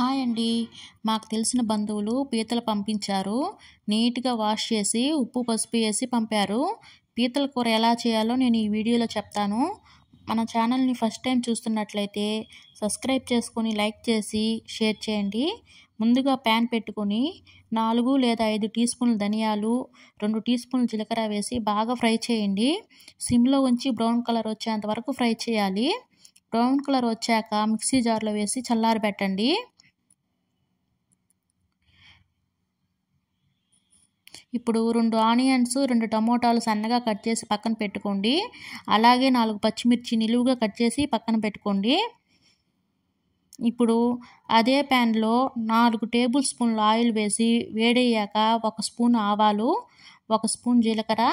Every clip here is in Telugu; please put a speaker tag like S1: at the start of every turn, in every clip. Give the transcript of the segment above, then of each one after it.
S1: హాయ్ అండి మాకు తెలిసిన బంధువులు పీతలు పంపించారు నీట్గా వాష్ చేసి ఉప్పు పసుపు వేసి పంపారు పీతల కూర ఎలా చేయాలో నేను ఈ వీడియోలో చెప్తాను మన ఛానల్ని ఫస్ట్ టైం చూస్తున్నట్లయితే సబ్స్క్రైబ్ చేసుకొని లైక్ చేసి షేర్ చేయండి ముందుగా ప్యాన్ పెట్టుకొని నాలుగు లేదా ఐదు టీ స్పూన్లు ధనియాలు రెండు టీ స్పూన్లు జీలకర్ర వేసి బాగా ఫ్రై చేయండి సిమ్లో ఉంచి బ్రౌన్ కలర్ వచ్చేంత వరకు ఫ్రై చేయాలి బ్రౌన్ కలర్ వచ్చాక మిక్సీ జార్లో వేసి చల్లారబెట్టండి ఇప్పుడు రెండు ఆనియన్స్ రెండు టమోటాలు సన్నగా కట్ చేసి పక్కన పెట్టుకోండి అలాగే నాలుగు పచ్చిమిర్చి నిలువుగా కట్ చేసి పక్కన పెట్టుకోండి ఇప్పుడు అదే ప్యాన్లో నాలుగు టేబుల్ స్పూన్లు ఆయిల్ వేసి వేడయ్యాక ఒక స్పూన్ ఆవాలు ఒక స్పూన్ జీలకర్ర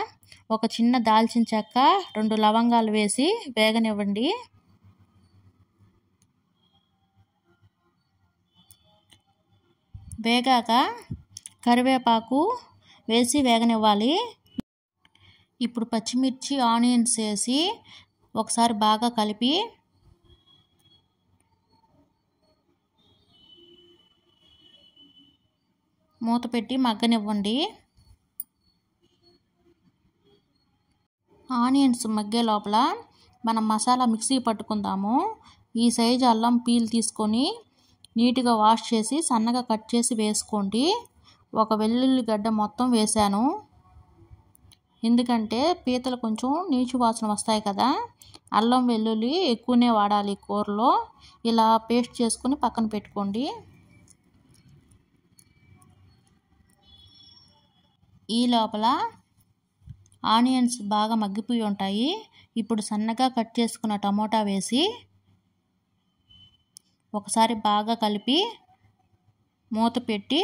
S1: ఒక చిన్న దాల్చిన చెక్క రెండు లవంగాలు వేసి వేగనివ్వండి వేగాక కరివేపాకు వేసి వేగనివ్వాలి ఇప్పుడు పచ్చిమిర్చి ఆనియన్స్ వేసి ఒకసారి బాగా కలిపి మూత పెట్టి మగ్గనివ్వండి ఆనియన్స్ మగ్గే లోపల మనం మసాలా మిక్సీ పట్టుకుందాము ఈ సైజు అల్లం పీల్ తీసుకొని నీట్గా వాష్ చేసి సన్నగా కట్ చేసి వేసుకోండి ఒక వెల్లుల్లి గడ్డ మొత్తం వేశాను ఎందుకంటే పీతలు కొంచెం నీచు వాసన వస్తాయి కదా అల్లం వెల్లుల్లి ఎక్కువనే వాడాలి కూరలో ఇలా పేస్ట్ చేసుకుని పక్కన పెట్టుకోండి ఈ లోపల ఆనియన్స్ బాగా మగ్గిపోయి ఉంటాయి ఇప్పుడు సన్నగా కట్ చేసుకున్న టమోటా వేసి ఒకసారి బాగా కలిపి మూత పెట్టి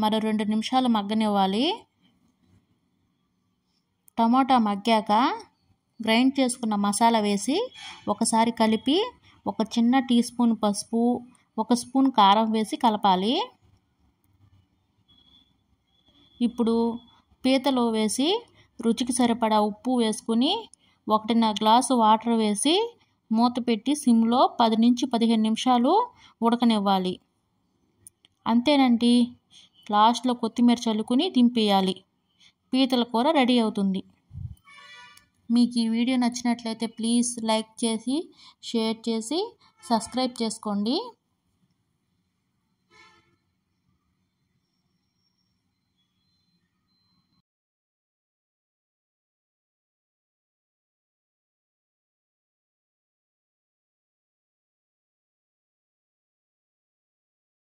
S1: మరో రెండు నిమిషాలు మగ్గనివ్వాలి టమాటా మగ్గాక గ్రైండ్ చేసుకున్న మసాలా వేసి ఒకసారి కలిపి ఒక చిన్న టీ స్పూన్ పసుపు ఒక స్పూన్ కారం వేసి కలపాలి ఇప్పుడు పీతలో వేసి రుచికి సరిపడా ఉప్పు వేసుకుని ఒకటిన్నర గ్లాసు వాటర్ వేసి మూత పెట్టి సిమ్లో పది నుంచి పదిహేను నిమిషాలు ఉడకనివ్వాలి అంతేనండి లాస్ట్లో కొత్తిమీర చల్లుకుని దింపేయాలి పీతల కూర రెడీ అవుతుంది మీకు ఈ వీడియో నచ్చినట్లయితే ప్లీజ్ లైక్ చేసి షేర్ చేసి సబ్స్క్రైబ్ చేసుకోండి